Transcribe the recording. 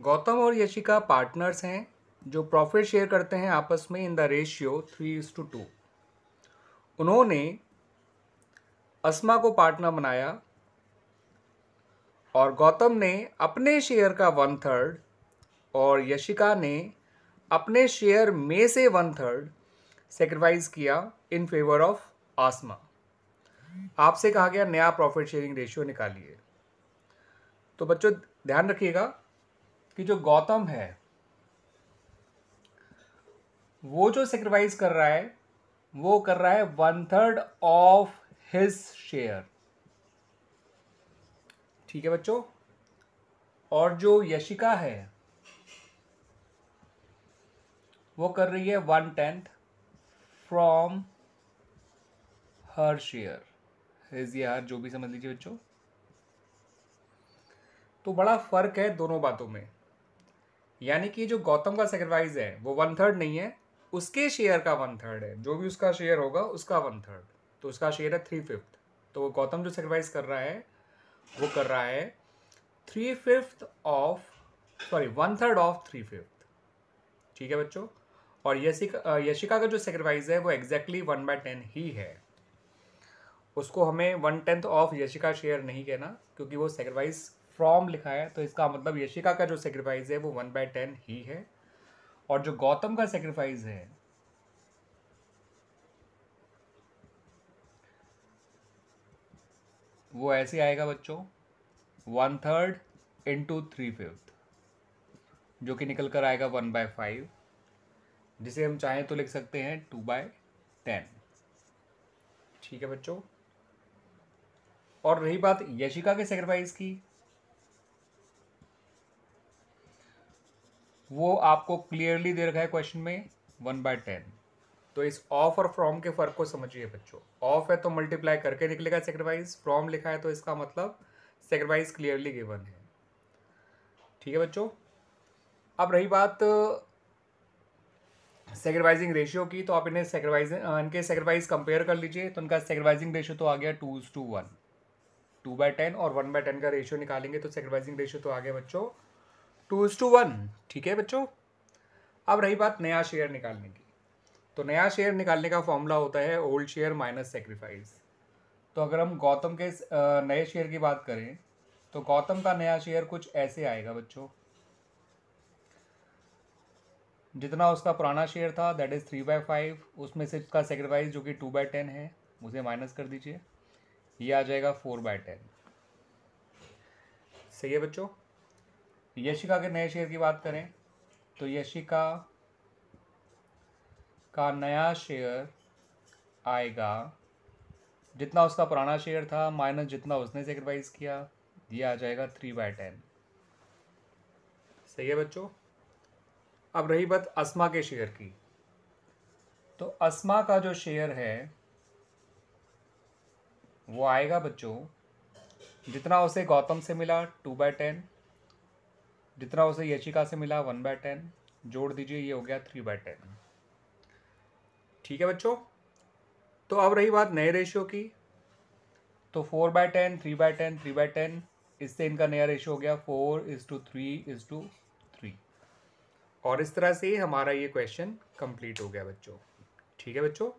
गौतम और यशिका पार्टनर्स हैं जो प्रॉफिट शेयर करते हैं आपस में in the ratio three is to two उन्होंने अस्मा को पार्टनर बनाया और गौतम ने अपने शेयर का वन थर्ड और यशिका ने अपने शेयर में से वन थर्ड सेक्रीफाइस किया इन फेवर ऑफ आसमा आपसे कहा गया नया प्रॉफिट शेयरिंग रेशियो निकालिए तो बच्चों ध्यान रखिएगा कि जो गौतम है वो जो सेक्रीफाइस कर रहा है वो कर रहा है one third of his share ठीक है बच्चों और जो यशिका है वो कर रही है one tenth from her share his या हर जो भी समझ लीजिए बच्चों तो बड़ा फर्क है दोनों बातों में यानी कि जो गौतम का सेक्रीफाइस है वो वन थर्ड नहीं है उसके शेयर का वन थर्ड है जो भी उसका शेयर होगा उसका वन थर्ड तो उसका शेयर है थ्री फिफ्थ तो वो गौतम जो सेक्रीफाइस कर रहा है वो कर रहा है three fifth of sorry one third of three fifth ठीक है बच्चों और यशिका यशिका का जो सेक्रीफाइस है वो एग्जैक्टली वन बाय टेन ही है उसको हमें one tenth of Yashika share नहीं कहना क्योंकि वो सेक्रीफाइस फ्रॉम लिखा है तो इसका मतलब यशिका का जो सेक्रीफाइस है वो वन बाय टेन ही है और जो गौतम का सेक्रीफाइस है वो ऐसे आएगा बच्चों one third into three fifth जो कि निकल कर आएगा वन बाय फाइव जिसे हम चाहें तो लिख सकते हैं टू बाय टेन ठीक है बच्चों और रही बात यशिका के सेक्रीफाइस की वो आपको क्लियरली दे रखा है क्वेश्चन में वन बाय टेन तो इस ऑफ और फ्रॉम के फर्क को समझिए बच्चों ऑफ है तो मल्टीप्लाई करके निकलेगा सेक्रीफाइस फ्रॉम लिखा है तो इसका मतलब सेक्रीफाइस क्लियरली गिवन है ठीक है बच्चों अब रही बात सेक्रीफाइजिंग रेशियो की तो आप इन्हें सेक्रीफाइज इनके सेक्रीफाइस कंपेयर कर लीजिए तो इनका सेक्रीफाइजिंग रेशियो तो आ गया two two one two by ten और वन बाय टेन का रेशियो निकालेंगे तो सेक्रीफाइजिंग रेशियो तो आ गया बच्चों टू इज टू वन ठीक है बच्चों अब रही बात नया शेयर निकालने की तो नया शेयर निकालने का फॉर्मूला होता है ओल्ड शेयर माइनस सेक्रीफाइस तो अगर हम गौतम के नए शेयर की बात करें तो गौतम का नया शेयर कुछ ऐसे आएगा बच्चों जितना उसका पुराना शेयर था that is three by five उसमें से उसका सेक्रीफाइस जो कि टू बाय टेन है उसे माइनस कर दीजिए ये आ जाएगा फोर बाय टेन सही है बच्चों यशिका के नए शेयर की बात करें तो यशिका का नया शेयर आएगा जितना उसका पुराना शेयर था माइनस जितना उसने सेक्रीफाइस किया ये आ जाएगा थ्री बाय टेन सही है बच्चों अब रही बात अस्मा के शेयर की तो अस्मा का जो शेयर है वो आएगा बच्चों जितना उसे गौतम से मिला टू बाय टेन जितना उसे यशिका से मिला वन बाय टेन जोड़ दीजिए ये हो गया थ्री बाय टेन ठीक है बच्चों तो अब रही बात नए रेशियो की तो four by ten three by ten three by ten इससे इनका नया रेशियो हो गया four is to three is to three और इस तरह से हमारा ये क्वेश्चन कंप्लीट हो गया बच्चों ठीक है बच्चों